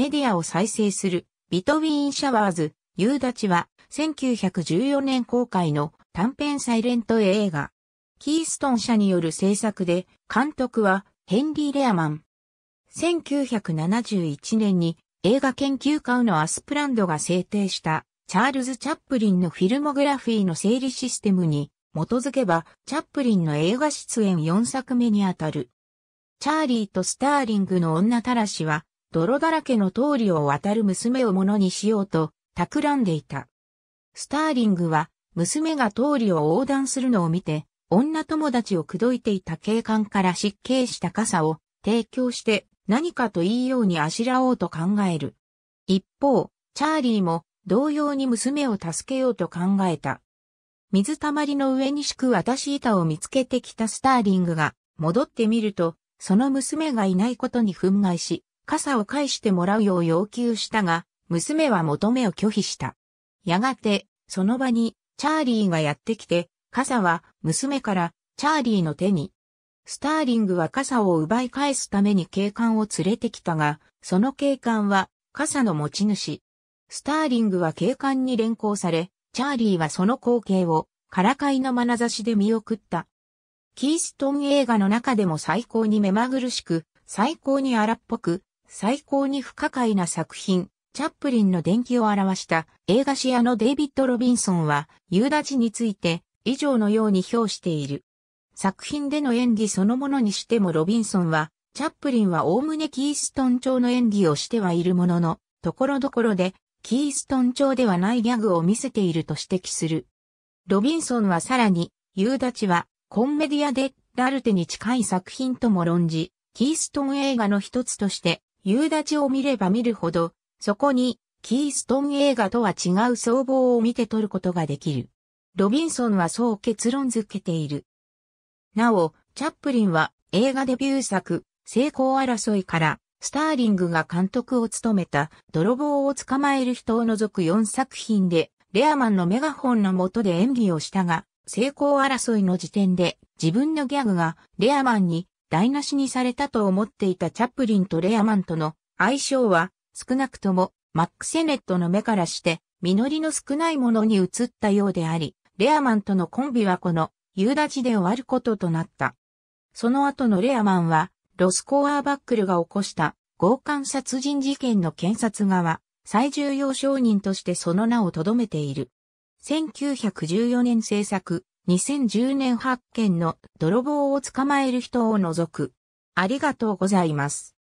メディアを再生する、ビトウィーン・シャワーズ、夕立は、1914年公開の短編サイレント映画。キーストン社による制作で、監督はヘンリー・レアマン。1971年に映画研究家のアスプランドが制定したチャールズ・チャップリンのフィルモグラフィーの整理システムに基づけばチャップリンの映画出演4作目にあたる。チャーリーとスターリングの女たらしは泥だらけの通りを渡る娘をものにしようと、企んでいた。スターリングは、娘が通りを横断するのを見て、女友達を口説いていた警官から失敬した傘を提供して何かといいようにあしらおうと考える。一方、チャーリーも同様に娘を助けようと考えた。水たまりの上に敷く渡し板を見つけてきたスターリングが戻ってみると、その娘がいないことに憤慨し、傘を返してもらうよう要求したが、娘は求めを拒否した。やがて、その場に、チャーリーがやってきて、傘は、娘から、チャーリーの手に。スターリングは傘を奪い返すために警官を連れてきたが、その警官は、傘の持ち主。スターリングは警官に連行され、チャーリーはその光景を、からかいの眼差しで見送った。キーストン映画の中でも最高に目まぐるしく、最高に荒っぽく、最高に不可解な作品、チャップリンの伝記を表した映画詩。屋のデイビッド・ロビンソンは、夕立について以上のように評している。作品での演技そのものにしてもロビンソンは、チャップリンはおおむねキーストン調の演技をしてはいるものの、ところどころで、キーストン調ではないギャグを見せていると指摘する。ロビンソンはさらに、夕立は、コンメディアで、ダルテに近い作品とも論じ、キーストン映画の一つとして、夕立を見れば見るほど、そこに、キーストン映画とは違う総合を見て取ることができる。ロビンソンはそう結論づけている。なお、チャップリンは映画デビュー作、成功争いから、スターリングが監督を務めた、泥棒を捕まえる人を除く4作品で、レアマンのメガホンの下で演技をしたが、成功争いの時点で自分のギャグがレアマンに台無しにされたと思っていたチャップリンとレアマンとの相性は少なくともマック・セネットの目からして実りの少ないものに移ったようであり、レアマンとのコンビはこの夕立ちで終わることとなった。その後のレアマンはロスコア・ーバックルが起こした強姦殺人事件の検察側、最重要証人としてその名を留めている。1914年制作、2010年発見の泥棒を捕まえる人を除く。ありがとうございます。